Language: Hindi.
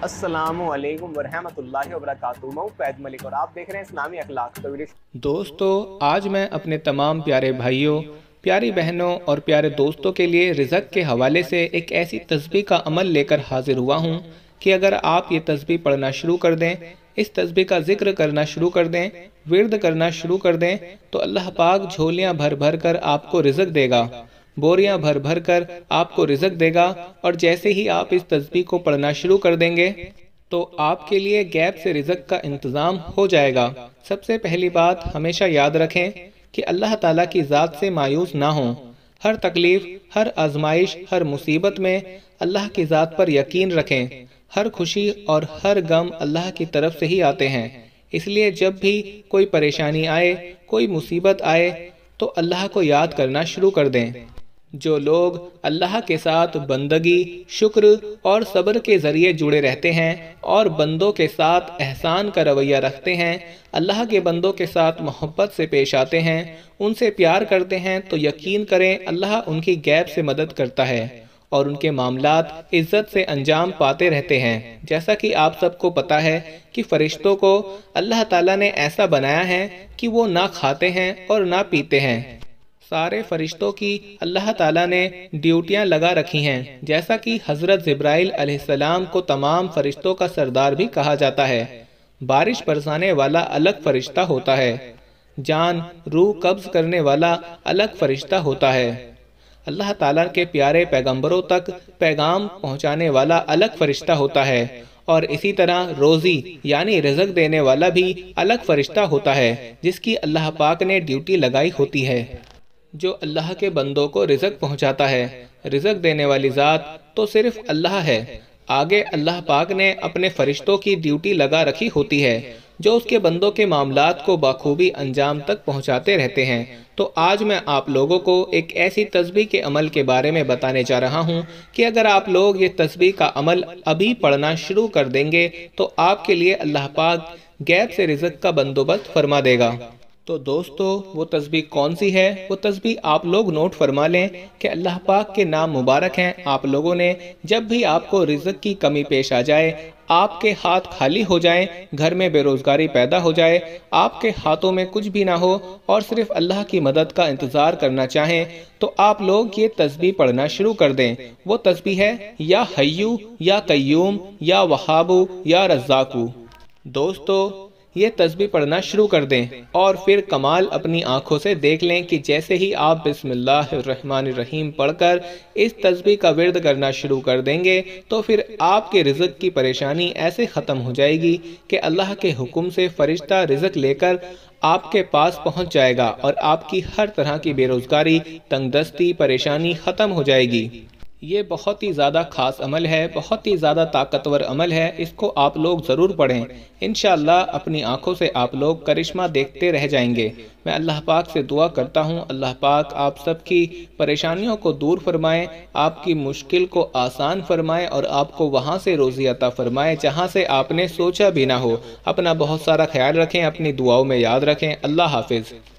आप देख रहे हैं दोस्तों आज मैं अपने तमाम प्यारे भाइयों प्यारी बहनों और प्यारे दोस्तों के लिए रिजक के हवाले से एक ऐसी तस्बी का अमल लेकर हाजिर हुआ हूँ कि अगर आप ये तस्बी पढ़ना शुरू कर दें इस तस्बी का जिक्र करना शुरू कर दें विरद करना शुरू कर दें तो अल्लाह पाक झोलियाँ भर भर कर आपको रिजक देगा बोरियां भर भर कर आपको रिजक देगा और जैसे ही आप इस तस्वीर को पढ़ना शुरू कर देंगे तो आपके लिए गैप से रिजक का इंतज़ाम हो जाएगा सबसे पहली बात हमेशा याद रखें कि अल्लाह ताला की ज़ात से मायूस ना हो हर तकलीफ हर आजमाइश हर मुसीबत में अल्लाह की ज़ात पर यकीन रखें हर खुशी और हर गम अल्लाह की तरफ से ही आते हैं इसलिए जब भी कोई परेशानी आए कोई मुसीबत आए तो अल्लाह को याद करना शुरू कर दें जो लोग अल्लाह के साथ बंदगी शुक्र और सब्र के ज़रिए जुड़े रहते हैं और बंदों के साथ एहसान का रवैया रखते हैं अल्लाह के बंदों के साथ मोहब्बत से पेश आते हैं उनसे प्यार करते हैं तो यकीन करें अल्लाह उनकी गैब से मदद करता है और उनके मामलात इज्जत से अंजाम पाते रहते हैं जैसा कि आप सबको पता है कि फरिश्तों को अल्लाह ताला ने ऐसा बनाया है कि वो ना खाते हैं और ना पीते हैं सारे फरिश्तों की अल्लाह ताला ने ड्यूटियां लगा रखी हैं जैसा कि हज़रत जब्राइल अलैहिस्सलाम को तमाम फरिश्तों का सरदार भी कहा जाता है बारिश बरसाने वाला अलग फरिश्ता होता है जान रूह कब्ज करने वाला अलग फरिश्ता होता है अल्लाह ताला के प्यारे पैगंबरों तक पैगाम पहुंचाने वाला अलग फरिश्ता होता है और इसी तरह रोज़ी यानी रजक देने वाला भी अलग फरिश्ता होता है जिसकी अल्लाह पाक ने ड्यूटी लगाई होती है जो अल्लाह के बंदों को रिजक पहुंचाता है रिजक देने वाली ज़ात तो सिर्फ अल्लाह है आगे अल्लाह पाक ने अपने फरिश्तों की ड्यूटी लगा रखी होती है जो उसके बंदों के मामला को बखूबी अंजाम तक पहुंचाते रहते हैं तो आज मैं आप लोगों को एक ऐसी तस्बी के अमल के बारे में बताने जा रहा हूं कि अगर आप लोग ये तस्बी का अमल अभी पढ़ना शुरू कर देंगे तो आपके लिए अल्लाह पाक गैब से रिजक का बंदोबस्त फरमा देगा तो दोस्तों वो तस्बी कौन सी है वो तस्बी आप लोग नोट फरमा लें कि अल्लाह पाक के नाम मुबारक हैं आप लोगों ने जब भी आपको रिजक की कमी पेश आ जाए आपके हाथ खाली हो जाएं, घर में बेरोज़गारी पैदा हो जाए आपके हाथों में कुछ भी ना हो और सिर्फ अल्लाह की मदद का इंतज़ार करना चाहें तो आप लोग ये तस्बी पढ़ना शुरू कर दें वो तस्बी है या हयू या कयूम या वहाबू या रज्जाकू दोस्तों ये तस्बी पढ़ना शुरू कर दें और फिर कमाल अपनी आंखों से देख लें कि जैसे ही आप बिसमीम पढ़कर इस तस्बी का विरद करना शुरू कर देंगे तो फिर आपके रिजक की परेशानी ऐसे ख़त्म हो जाएगी कि अल्लाह के हुक्म से फ़रिश्ता रिजक लेकर आपके पास पहुंच जाएगा और आपकी हर तरह की बेरोज़गारी तंगदस्ती परेशानी ख़त्म हो जाएगी ये बहुत ही ज़्यादा ख़ास अमल है बहुत ही ज़्यादा ताकतवर अमल है इसको आप लोग ज़रूर पढ़ें इन अपनी आँखों से आप लोग करिश्मा देखते रह जाएंगे मैं अल्लाह पाक से दुआ करता हूँ अल्लाह पाक आप सबकी परेशानियों को दूर फरमाएं आपकी मुश्किल को आसान फरमाएं और आपको वहाँ से रोज़ी अता फरमाएं जहाँ से आपने सोचा भी ना हो अपना बहुत सारा ख्याल रखें अपनी दुआओं में याद रखें अल्लाह हाफिज़